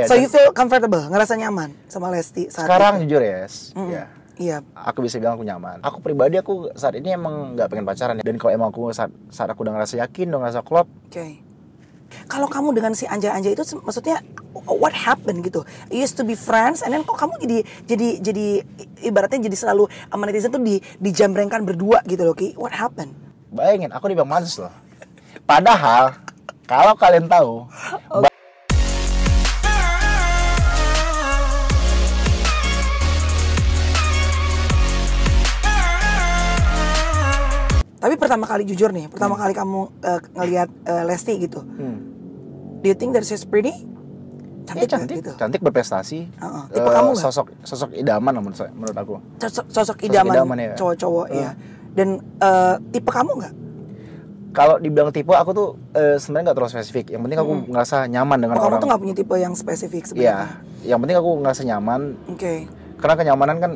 Yeah, so you feel comfortable, ngerasa nyaman sama Lesti saat Sekarang itu? jujur ya, yes, mm -hmm. ya. Iya. Aku bisa bilang aku nyaman. Aku pribadi aku saat ini emang nggak pengen pacaran ya. Dan kalau emang aku saat, saat aku udah ngerasa yakin, udah ngerasa klop. Oke. Okay. Kalau kamu dengan si Anja-Anja itu maksudnya what happened gitu? You used to be friends and then kok kamu jadi jadi jadi ibaratnya jadi selalu sama uh, netizen tuh di dijambrengkan berdua gitu loh Ki. What happened? Bayangin aku di Bang Mansus loh. Padahal kalau kalian tahu okay. pertama kali jujur nih, pertama hmm. kali kamu uh, ngelihat uh, Lesti gitu. Hmm. Do you think that she's pretty? Ya, cantik, ya, cantik. gitu. cantik berprestasi. Uh -uh. Tipe uh, kamu gak? sosok sosok idaman menurut saya, menurut aku. Sosok, sosok idaman, idaman ya. cowok-cowok uh. ya. Dan uh, tipe kamu nggak? Kalau dibilang tipe, aku tuh uh, sebenarnya nggak terlalu spesifik. Yang penting aku hmm. ngerasa nyaman dengan oh, orang. Kamu tuh nggak punya tipe yang spesifik iya. sebenarnya. Iya. Yang penting aku ngerasa nyaman. Oke. Okay. Karena kenyamanan kan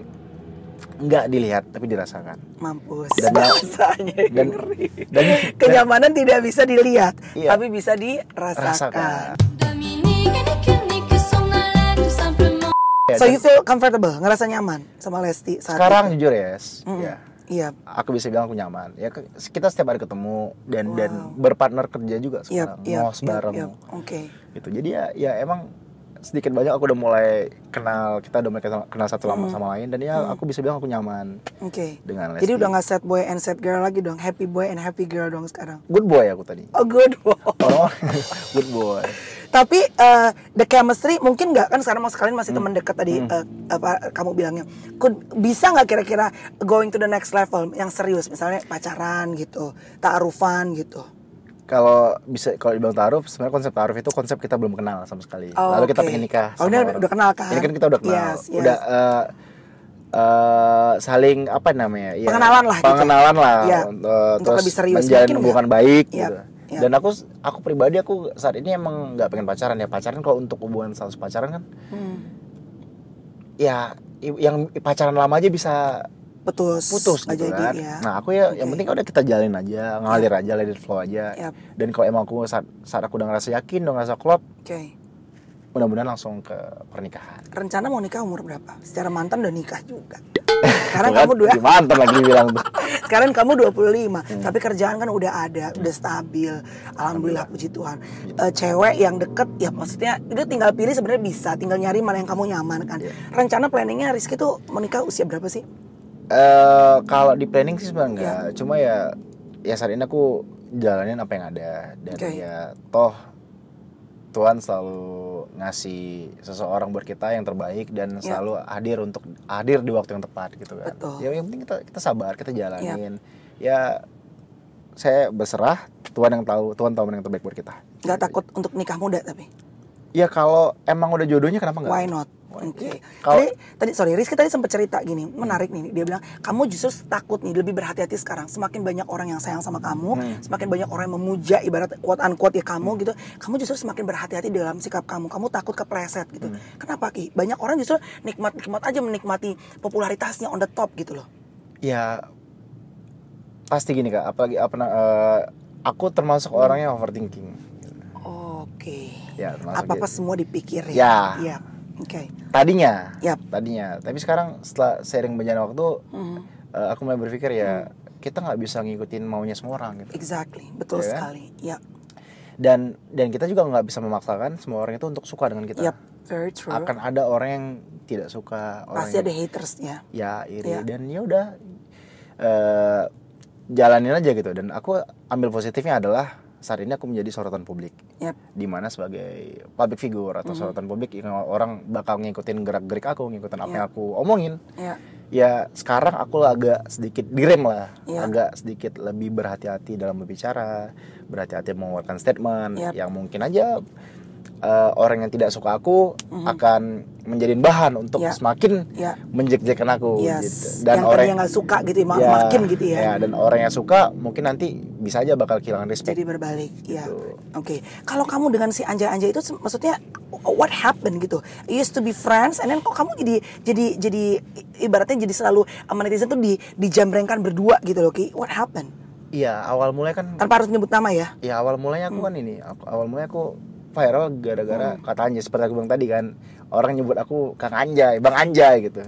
nggak dilihat tapi dirasakan mampus dan bahasanya dan, dan kenyamanan dan, tidak bisa dilihat iya, tapi bisa dirasakan rasakan. so iya, you feel comfortable ngerasa nyaman sama Lesti saat sekarang itu? jujur ya, yes mm -hmm. ya Iya. Aku bisa bilang aku nyaman. Ya kita setiap hari ketemu dan wow. dan berpartner kerja juga sekarang, yep, yep, bareng. Oke. Okay. Gitu. Jadi ya ya emang sedikit banyak aku udah mulai kenal kita udah mulai kenal satu lama hmm. sama lain dan ya hmm. aku bisa bilang aku nyaman oke okay. dengan lesbian. jadi udah nggak set boy and set girl lagi dong happy boy and happy girl dong sekarang good boy aku tadi oh good boy oh, good boy tapi uh, the chemistry mungkin nggak kan sekarang mas kalian masih hmm. teman dekat tadi hmm. uh, apa kamu bilangnya Could, bisa nggak kira-kira going to the next level yang serius misalnya pacaran gitu taarufan gitu kalau bisa kalau dibilang taruh sebenarnya konsep taruh itu konsep kita belum kenal sama sekali. Oh, Lalu kita pengen nikah. Oh, ini orang. udah kenal kan? Ini kan kita udah kenal. Yes, yes. Udah uh, uh, saling apa namanya? Ya, pengenalan lah. Gitu. Pengenalan gitu. lah. Ya, uh, untuk terus lebih serius. Menjalin hubungan baik. Ya. Gitu. Ya. Dan aku aku pribadi aku saat ini emang nggak pengen pacaran ya. Pacaran kalau untuk hubungan status pacaran kan hmm. ya yang pacaran lama aja bisa putus putus gitu aja kan. Ya. Nah aku ya okay. yang penting kan udah kita jalin aja ngalir yep. aja let it flow aja. Yep. Dan kalau emang aku saat, saat aku udah ngerasa yakin udah ngerasa klop, okay. mudah-mudahan langsung ke pernikahan. Rencana mau nikah umur berapa? Secara mantan udah nikah juga. Kan, Sekarang kamu dua mantan lagi bilang tuh. Sekarang kamu 25, hmm. tapi kerjaan kan udah ada, udah stabil. Alhamdulillah, puji Tuhan. Uh, cewek yang deket ya maksudnya itu tinggal pilih sebenarnya bisa, tinggal nyari mana yang kamu nyaman kan. Yeah. Rencana planningnya Rizky tuh menikah usia berapa sih? Eh, kalau di planning sih sebenarnya iya. enggak yeah. cuma ya ya saat ini aku jalanin apa yang ada dan okay. ya toh Tuhan selalu ngasih seseorang buat kita yang terbaik dan yeah. selalu hadir untuk hadir di waktu yang tepat gitu kan. Betul. Ya yang penting kita kita sabar, kita iya. jalanin. Yeah. Ya saya berserah Tuhan yang tahu, Tuhan tahu yang terbaik buat kita. Gak takut untuk nikah muda tapi? Ya kalau emang udah jodohnya kenapa enggak? Why not? Oke. Okay. Tadi, tadi sorry, Rizky tadi sempat cerita gini, menarik nih. Dia bilang kamu justru takut nih, lebih berhati-hati sekarang. Semakin banyak orang yang sayang sama kamu, hmm. semakin banyak orang yang memuja ibarat quote kuat ya kamu hmm. gitu. Kamu justru semakin berhati-hati dalam sikap kamu. Kamu takut kepleset gitu. Hmm. Kenapa Ki? Banyak orang justru nikmat-nikmat aja menikmati popularitasnya on the top gitu loh. Ya pasti gini kak. Apalagi apa uh, aku termasuk hmm. orang yang overthinking. Oke. Okay. Ya, apa apa gitu. semua dipikirin. Ya. ya iya. Okay. Tadinya. Yap. Tadinya. Tapi sekarang setelah sering berjalan waktu, mm-hmm. aku mulai berpikir ya mm. kita nggak bisa ngikutin maunya semua orang gitu. Exactly. Ya Betul yeah, kan? sekali. Ya. Yep. Dan dan kita juga nggak bisa memaksakan semua orang itu untuk suka dengan kita. Yap, Very true. Akan ada orang yang tidak suka. Orang Pasti yang, ada hatersnya. Ya iri. Yeah. Dan ya udah. Uh, jalanin aja gitu dan aku ambil positifnya adalah saat ini aku menjadi sorotan publik. Yep. mana sebagai public figure atau mm sorotan publik, ya, orang bakal ngikutin gerak-gerik aku, ngikutin apa yep. yang aku omongin. Yep. Ya. ya sekarang aku agak sedikit direm lah, yep. Ya. agak sedikit lebih berhati-hati dalam berbicara, berhati-hati mengeluarkan statement yep. yang mungkin aja uh, orang yang tidak suka aku mm-hmm. akan menjadi bahan untuk yeah. semakin yeah. menjek aku yes. gitu. Dan yang orang yang nggak suka gitu ya, yeah, makin gitu ya. Yeah, dan orang yang suka mungkin nanti bisa aja bakal kehilangan respect. Jadi berbalik. Ya. Gitu. Ya. Oke. Okay. Kalau kamu dengan si Anja-Anja itu maksudnya what happened gitu? You used to be friends and then kok kamu jadi jadi jadi ibaratnya jadi selalu eh, netizen tuh di dijambrengkan berdua gitu loh Ki. What happened? Iya, awal mulai kan tanpa harus nyebut nama ya. Iya, awal mulanya aku hmm. kan ini, awal mulai aku viral gara-gara hmm. katanya seperti aku bilang tadi kan orang nyebut aku Kang Anjay, Bang Anjay gitu.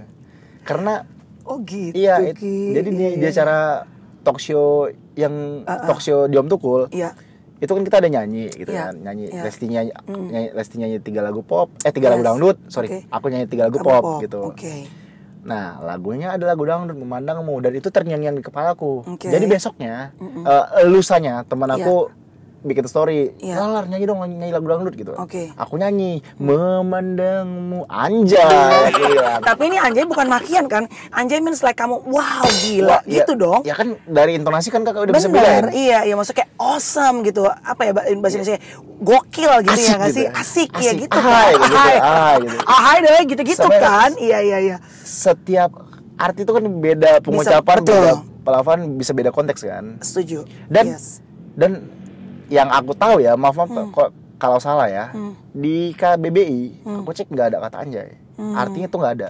Karena oh gitu. Iya, it, jadi dia di acara iya. talk show yang uh, uh. talk show diom Tukul. Iya. Itu kan kita ada nyanyi gitu yeah. kan, nyanyi yeah. Lesti nyanyi, mm. nyanyi Lesti nyanyi tiga lagu pop, eh tiga yes. lagu dangdut, sorry, okay. aku nyanyi tiga lagu pop, pop gitu. Okay. Nah, lagunya ada lagu dangdut memandangmu dan itu ternyanyi di kepalaku. Okay. Jadi besoknya, mm -mm. Uh, lusanya teman iya. aku bikin story yeah. Lalar nyanyi dong nyanyi lagu dangdut gitu okay. aku nyanyi memandangmu anjay gitu ya. tapi ini anjay bukan makian kan anjay means like kamu wow gila Wah, iya, iya. gitu ya, dong ya kan dari intonasi kan kakak udah Bener, bisa bilang iya iya maksudnya kayak awesome gitu apa ya bahasa iya. Indonesia yeah. gokil gitu ya, asik gitu ya gak sih gitu. asik, kan. asik ya gitu ahai, kan ahai ahai gitu, ahai deh gitu gitu kan iya iya iya setiap arti itu kan beda pengucapan bisa, beda pelafalan bisa beda konteks kan setuju dan yes. dan yang aku tahu ya maaf maaf hmm. kok kalau salah ya hmm. di KBBI hmm. aku cek nggak ada kata anjay hmm. artinya tuh nggak ada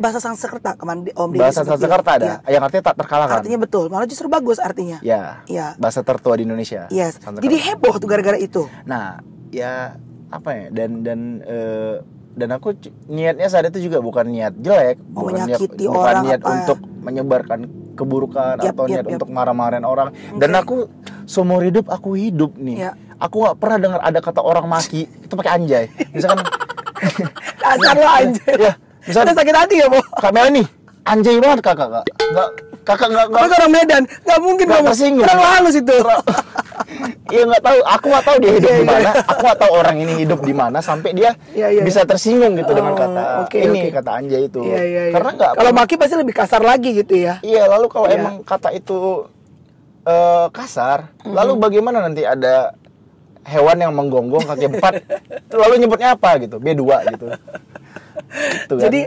bahasa Sanskerta kemarin om bahasa Sanskerta ada ya. yang artinya tak terkalahkan artinya betul malah justru bagus artinya ya, ya. bahasa tertua di Indonesia yes. jadi heboh tuh gara-gara itu nah ya apa ya dan dan uh, dan aku niatnya saat itu juga bukan niat jelek Mau oh, bukan niat bukan niat ya? untuk menyebarkan keburukan yep, atau yep, niat yep. untuk marah-marahin orang okay. dan aku seumur hidup aku hidup nih. Ya. Aku nggak pernah dengar ada kata orang maki itu pakai anjay. Misalkan dasar lo anjay. Ya, misalkan sakit hati ya, Bu. kamera nih anjay banget kakak kak nggak kakak nggak nggak orang Medan nggak mungkin nggak tersinggung terlalu halus itu Iya nggak tahu aku nggak tahu dia hidup yeah, di iya. mana yeah. aku nggak tahu orang ini hidup di mana sampai dia yeah, yeah, bisa iya. tersinggung gitu oh, dengan kata okay, ini okay. kata anjay itu yeah, yeah, yeah. karena nggak kalau maki pasti lebih kasar lagi gitu ya iya lalu kalau yeah. emang kata itu uh, kasar, hmm. lalu bagaimana nanti ada hewan yang menggonggong kaki empat, lalu nyebutnya apa gitu? B2 gitu. gitu kan? Jadi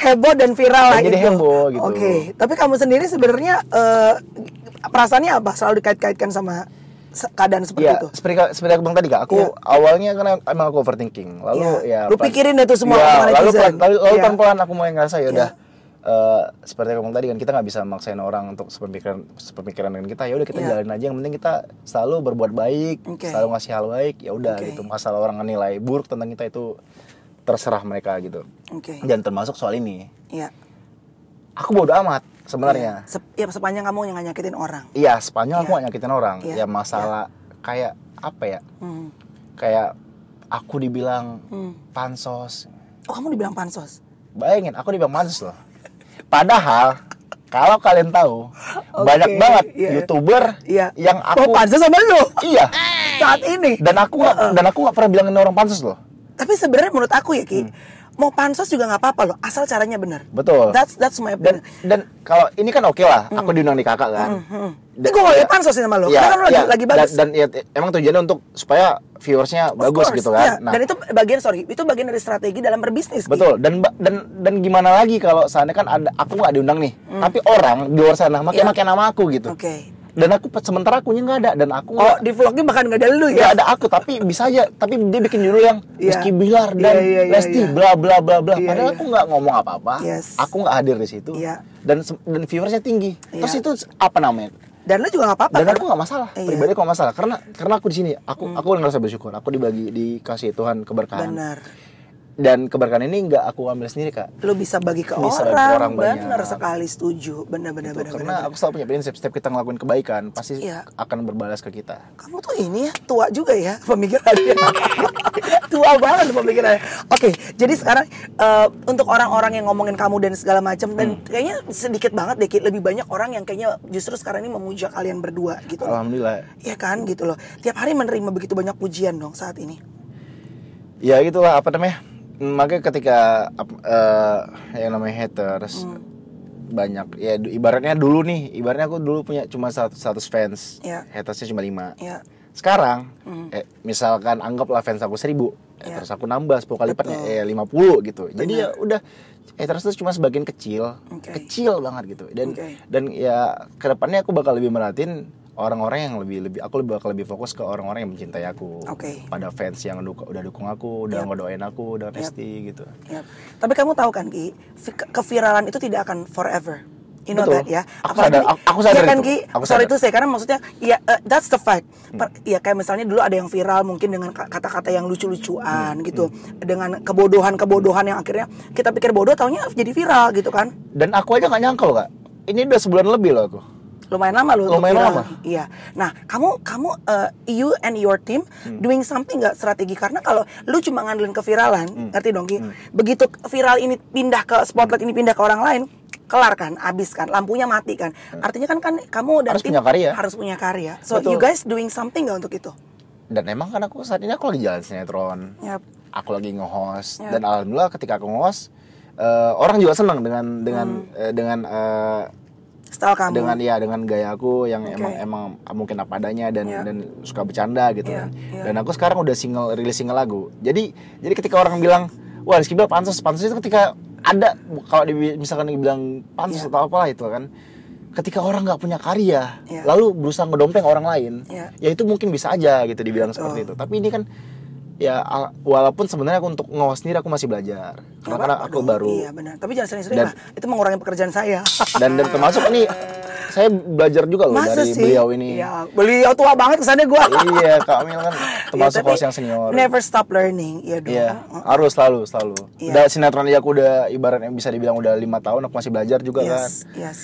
heboh dan viral dan jadi gitu. heboh gitu. Oke, okay. tapi kamu sendiri sebenarnya uh, perasaannya apa? Selalu dikait-kaitkan sama keadaan seperti ya, itu. Seperti seperti aku bilang tadi kak, aku ya. awalnya karena emang aku overthinking, lalu ya. ya lu pikirin itu semua. Ya, lalu, lalu lalu ya. pelan pelan aku mulai ngerasa ya udah. Iya. Eh, seperti yang ngomong tadi kan kita nggak bisa maksain orang untuk sepemikiran sepemikiran dengan kita ya udah kita yeah. jalanin aja yang penting kita selalu berbuat baik okay. selalu ngasih hal baik ya udah okay. gitu masalah orang nilai buruk tentang kita itu terserah mereka gitu okay. dan termasuk soal ini yeah. aku bodo amat sebenarnya ya, yeah. ya sepanjang kamu yang nyakitin orang iya sepanjang yeah. aku iya. gak nyakitin orang yeah. ya masalah yeah. kayak apa ya mm. kayak aku dibilang mm. pansos oh kamu dibilang pansos bayangin aku dibilang pansos loh Padahal kalau kalian tahu okay, banyak banget yeah. youtuber yeah. yang oh, aku pansus sama lu. Iya. Saat ini. Dan aku uh -uh. dan aku nggak pernah bilangin orang pansus loh. Tapi sebenarnya menurut aku ya Ki, hmm mau pansos juga nggak apa-apa loh asal caranya benar betul that's that's my opinion. dan, dan kalau ini kan oke okay lah aku aku diundang di kakak kan hmm, -hmm. gue gak ya, pansos sama lo, ya, kan lo ya, lagi, iya. bagus. Dan, dan ya, emang tujuannya untuk supaya viewersnya of bagus course, gitu kan. Ya. Nah, dan itu bagian sorry, itu bagian dari strategi dalam berbisnis. Gitu. Betul. Dan dan dan gimana lagi kalau sana kan ada aku nggak diundang nih, hmm. tapi orang di luar sana makanya yeah. makin iya. nama aku gitu. Oke. Okay dan aku sementara akunya nggak ada dan aku oh gak, di vlognya bahkan nggak ada lu ya gak ada aku tapi bisa aja tapi dia bikin judul yang yeah. Bilar iya, dan yeah, yeah, yeah, Lesti yeah. bla bla bla bla yeah, padahal yeah. aku nggak ngomong apa apa yes. aku nggak hadir di situ yeah. dan dan viewersnya tinggi yeah. terus itu apa namanya dan lu juga gak apa-apa dan kan? aku gak masalah iya. pribadi aku gak masalah karena karena aku di sini aku hmm. aku ngerasa bersyukur aku dibagi dikasih Tuhan keberkahan Benar dan keberkahan ini nggak aku ambil sendiri kak lo bisa bagi ke bisa orang, bagi orang banyak. bener sekali setuju bener bener gitu. bener karena bener, aku selalu punya prinsip setiap kita ngelakuin kebaikan pasti ya. akan berbalas ke kita kamu tuh ini ya tua juga ya pemikirannya tua banget pemikirannya oke okay, jadi sekarang uh, untuk orang-orang yang ngomongin kamu dan segala macam hmm. dan kayaknya sedikit banget deh lebih banyak orang yang kayaknya justru sekarang ini memuja kalian berdua gitu alhamdulillah Iya kan gitu loh tiap hari menerima begitu banyak pujian dong saat ini ya gitulah apa namanya makanya ketika uh, yang namanya haters hmm. banyak ya ibaratnya dulu nih ibaratnya aku dulu punya cuma satu status fans yeah. hatersnya cuma lima yeah. sekarang mm. eh, misalkan anggaplah fans aku seribu yeah. haters aku nambah sepuluh kali lipatnya eh puluh gitu Bener. jadi ya udah haters itu cuma sebagian kecil okay. kecil banget gitu dan okay. dan ya kedepannya aku bakal lebih merhatiin orang-orang yang lebih lebih aku lebih bakal lebih fokus ke orang-orang yang mencintai aku okay. pada fans yang duka, udah dukung aku udah yep. ngedoain aku udah yep. pasti gitu yep. tapi kamu tahu kan Ki keviralan itu tidak akan forever You know Betul. that ya. Aku Apalagi, sadar, aku sadar ya kan, Ki, aku sorry itu saya karena maksudnya ya uh, that's the fact. Hmm. Per, Ya kayak misalnya dulu ada yang viral mungkin dengan kata-kata yang lucu-lucuan hmm. gitu, hmm. dengan kebodohan-kebodohan yang akhirnya kita pikir bodoh tahunya jadi viral gitu kan. Dan aku aja nggak nyangka loh, Kak. Ini udah sebulan lebih loh aku lumayan lama loh. Lumayan lama. Iya. Nah, kamu kamu uh, you and your team hmm. doing something nggak strategi karena kalau lu cuma ngandelin keviralan, hmm. ngerti dong Hmm. Begitu viral ini pindah ke spotlight ini pindah ke orang lain, kelar kan, habis kan, lampunya mati kan. Hmm. Artinya kan kan kamu dan harus tim punya karya. harus punya karya. So Betul. you guys doing something nggak untuk itu? Dan emang kan aku saat ini aku lagi jalan sinetron. Yep. Aku lagi nge-host yep. dan alhamdulillah ketika aku nge-host uh, orang juga senang dengan dengan hmm. uh, dengan style kamu dengan ya dengan gaya aku yang okay. emang emang mungkin apa adanya dan yeah. dan suka bercanda gitu yeah. kan yeah. dan aku sekarang udah single rilis single lagu jadi jadi ketika orang bilang wah Rizky Bilar pansos pansos itu ketika ada kalau misalkan dibilang pansos yeah. atau apalah itu kan ketika orang nggak punya karya yeah. lalu berusaha ngedompeng orang lain yeah. ya itu mungkin bisa aja gitu dibilang seperti itu tapi ini kan ya walaupun sebenarnya aku untuk ngawas sendiri aku masih belajar karena, karena aku Aduh, baru iya benar tapi jangan sering-sering lah itu mengurangi pekerjaan saya dan dan termasuk nih saya belajar juga loh Masa dari sih? beliau ini ya, beliau tua banget kesannya gue iya kak Amil kan iya, termasuk ya, yang senior never stop learning ya dong iya, harus selalu selalu ya. udah sinetron aja aku udah ibaratnya bisa dibilang udah lima tahun aku masih belajar juga yes, kan yes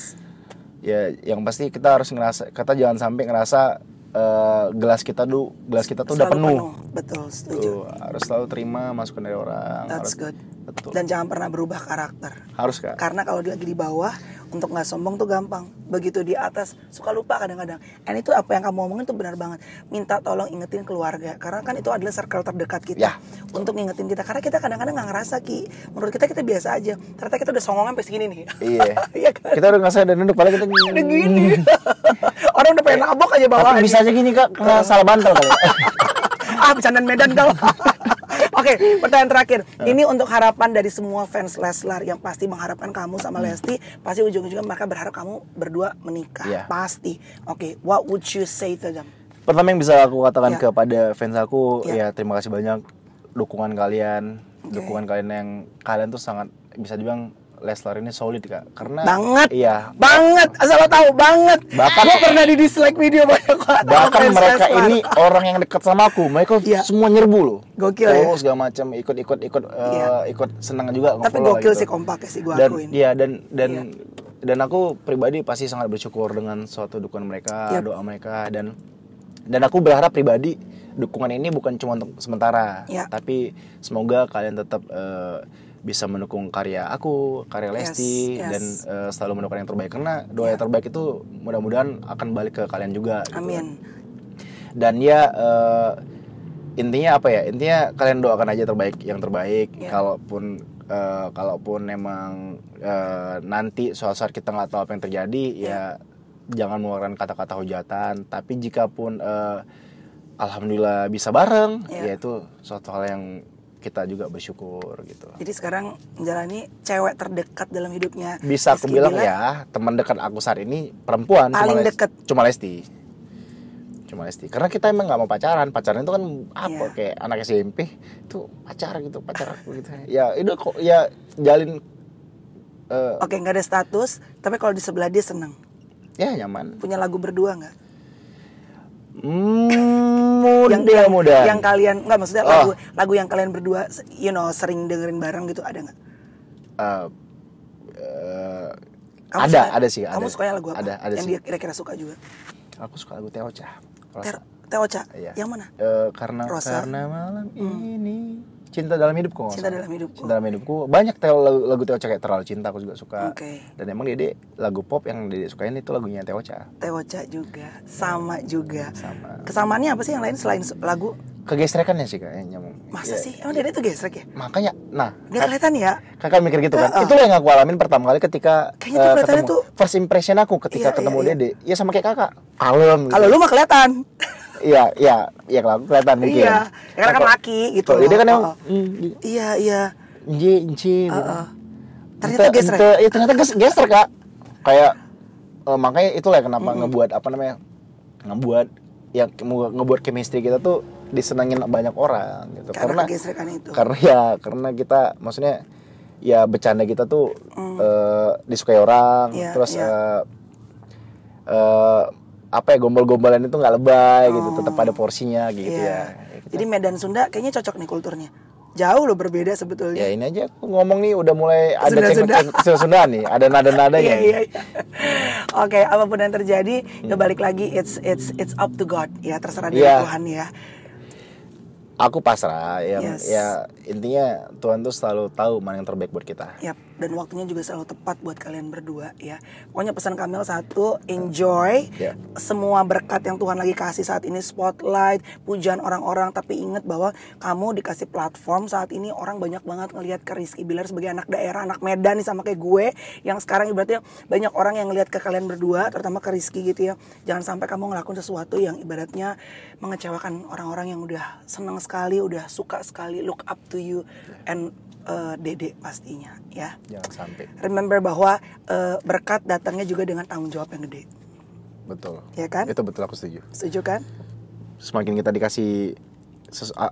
ya yang pasti kita harus ngerasa kata jangan sampai ngerasa Eh, gelas kita tuh gelas kita tuh udah penuh. penuh. Betul, setuju. Tuh, harus selalu terima masukan dari orang. That's harus, good. Betul. Dan jangan pernah berubah karakter. Harus kak. Karena kalau lagi di bawah untuk nggak sombong tuh gampang begitu di atas suka lupa kadang-kadang dan itu apa yang kamu omongin tuh benar banget minta tolong ingetin keluarga karena kan itu adalah circle terdekat kita ya. untuk ngingetin kita karena kita kadang-kadang nggak ngerasa ki menurut kita kita biasa aja ternyata kita udah songong sampai segini nih iya ya kan? kita udah ngerasa dan nunduk paling kita udah gini orang udah pengen nabok aja bawah bisa aja gini kak kena salah bantal kali ah bercandaan Medan kau Oke, okay, pertanyaan terakhir. Ah. Ini untuk harapan dari semua fans Leslar yang pasti mengharapkan kamu sama hmm. Lesti, pasti ujung-ujungnya mereka berharap kamu berdua menikah. Yeah. Pasti. Oke, okay, what would you say to them? Pertama yang bisa aku katakan yeah. kepada fans aku, yeah. ya terima kasih banyak dukungan kalian, okay. dukungan kalian yang kalian tuh sangat bisa dibilang Leslar ini solid kak karena banget iya banget asal lo tahu banget bahkan gue pernah di dislike video banyak banget bahkan mereka Leslar. ini orang yang dekat sama aku mereka yeah. semua nyerbu loh gokil terus ya? Oh, segala macam ikut ikut ikut yeah. uh, iya. ikut senang juga tapi gokil gitu. sih kompak ya sih gue akuin iya dan dan yeah. dan aku pribadi pasti sangat bersyukur dengan suatu dukungan mereka yep. Iya. doa mereka dan dan aku berharap pribadi dukungan ini bukan cuma untuk sementara yeah. tapi semoga kalian tetap uh, bisa mendukung karya aku, karya Lesti yes, yes. dan uh, selalu mendukung yang terbaik karena doa yeah. yang terbaik itu mudah-mudahan akan balik ke kalian juga. Gitu kan. Amin. Gitu Dan ya uh, intinya apa ya? Intinya kalian doakan aja terbaik yang terbaik. Yeah. Kalaupun uh, kalaupun memang uh, nanti suatu saat kita nggak tahu apa yang terjadi yeah. ya jangan mengeluarkan kata-kata hujatan tapi jika pun uh, alhamdulillah bisa bareng yeah. ya itu suatu hal yang kita juga bersyukur gitu. Jadi sekarang menjalani cewek terdekat dalam hidupnya. Bisa aku bilang ya, teman dekat aku saat ini perempuan paling dekat cuma Lesti. Cuma Lesti. Karena kita emang nggak mau pacaran. Pacaran itu kan apa yeah. kayak anak SMP itu pacar gitu, pacar aku gitu. ya itu kok ya jalin uh, Oke, okay, nggak ada status, tapi kalau di sebelah dia seneng. Ya, nyaman. Punya lagu berdua nggak? Hmm, muda. Yang, yang muda. Yang kalian nggak maksudnya oh. lagu lagu yang kalian berdua you know sering dengerin bareng gitu ada nggak? Uh, uh, ada, suka, ada sih. Kamu ada. yang lagu apa? Ada, ada yang sih. dia kira-kira suka juga. Aku suka lagu Teocha. Ter Teocha. Iya. Yang mana? Uh, karena Rosa. karena malam hmm. ini Cinta dalam hidupku. Cinta dalam hidupku. Cinta dalam hidupku. Banyak tel lagu, lagu Teo kayak terlalu cinta aku juga suka. Okay. Dan emang Dede lagu pop yang Dede sukain itu lagunya Teo Ca. Teo juga. Sama juga. Sama. Kesamaannya apa sih yang lain selain lagu? Kegesrekannya sih kayaknya. Masa ya, sih? Emang Dede tuh gesrek ya? Makanya, nah. nggak kelihatan ya? Kakak mikir gitu kan. Uh, uh. Itu yang aku alamin pertama kali ketika Kayaknya tuh uh, ketemu. Tuh... First impression aku ketika iya, iya ketemu iya, iya. Dede. Ya sama kayak kakak. Kalem. Gitu. Kalau lu mah kelihatan iya iya iya kelihatan mungkin gitu iya ya. karena kan laki gitu loh. dia kan yang oh, oh. Hmm, iya iya j j oh, ternyata geser ya iya, ternyata geser kak kayak uh, makanya itulah kenapa mm-hmm. ngebuat apa namanya ngebuat yang ngebuat chemistry kita tuh disenangin banyak orang gitu karena karena, itu. karena ya karena kita maksudnya ya bercanda kita tuh mm. uh, disukai orang yeah, terus yeah. Iya. Uh, eh, uh, apa ya gombal-gombalan itu nggak lebay oh. gitu tetap oh. ada porsinya gitu yeah. ya gitu. jadi Medan Sunda kayaknya cocok nih kulturnya jauh loh berbeda sebetulnya ya ini aja aku ngomong nih udah mulai ada Sunda -sunda. nih ada nada nada iya, ya iya, iya. oke apapun yang terjadi ya hmm. balik lagi it's it's it's up to God ya terserah dari yeah. Tuhan ya aku pasrah yang yes. ya intinya Tuhan tuh selalu tahu mana yang terbaik buat kita. Yap, dan waktunya juga selalu tepat buat kalian berdua ya. Pokoknya pesan Kamil satu, enjoy yeah. semua berkat yang Tuhan lagi kasih saat ini spotlight, pujian orang-orang tapi ingat bahwa kamu dikasih platform saat ini orang banyak banget ngelihat ke Rizky Bilar sebagai anak daerah, anak Medan nih sama kayak gue yang sekarang ibaratnya banyak orang yang ngelihat ke kalian berdua, terutama ke Rizky gitu ya. Jangan sampai kamu ngelakuin sesuatu yang ibaratnya mengecewakan orang-orang yang udah seneng sekali, udah suka sekali look up to to you and uh, Dede pastinya ya. Jangan sampai. Remember bahwa uh, berkat datangnya juga dengan tanggung jawab yang gede. Betul. Ya kan? Itu betul aku setuju. Setuju kan? Semakin kita dikasih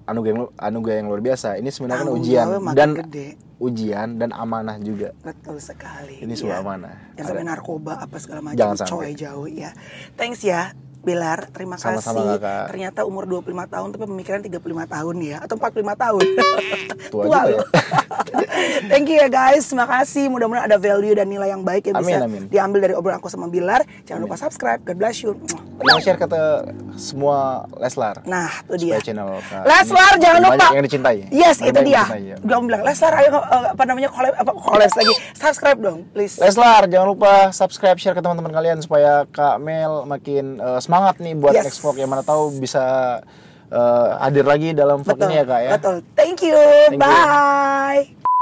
anugerah anugerah yang luar biasa, ini sebenarnya kan ujian dan gede. ujian dan amanah juga. Betul sekali. Ini ya. sebuah amanah. yang sampai narkoba apa segala macam. Jangan sampai. Coy jauh ya. Thanks ya Bilar, terima Sama -sama kasih. Kakak. Ternyata umur 25 tahun tapi pemikiran 35 tahun ya atau 45 tahun. Tua, Tua juga ya. Thank you ya guys, makasih. Mudah-mudahan ada value dan nilai yang baik yang bisa amin. diambil dari obrolan aku sama Bilar. Jangan amin. lupa subscribe. God bless you. Jangan share kata semua Leslar. Nah, itu dia. Channel, uh, Leslar ini, jangan lupa. Yang dicintai. Yes, itu dia. Dicintai, ya. bilang Leslar ayo eh, apa namanya Kolab apa kolab lagi. Subscribe dong, please. Leslar jangan lupa subscribe share ke teman-teman kalian supaya Kak Mel makin uh, eh, smart semangat nih buat yes. Expo yang mana tahu bisa uh, hadir lagi dalam vlog ini ya kak ya. Betul. Thank you. Thank Bye. You.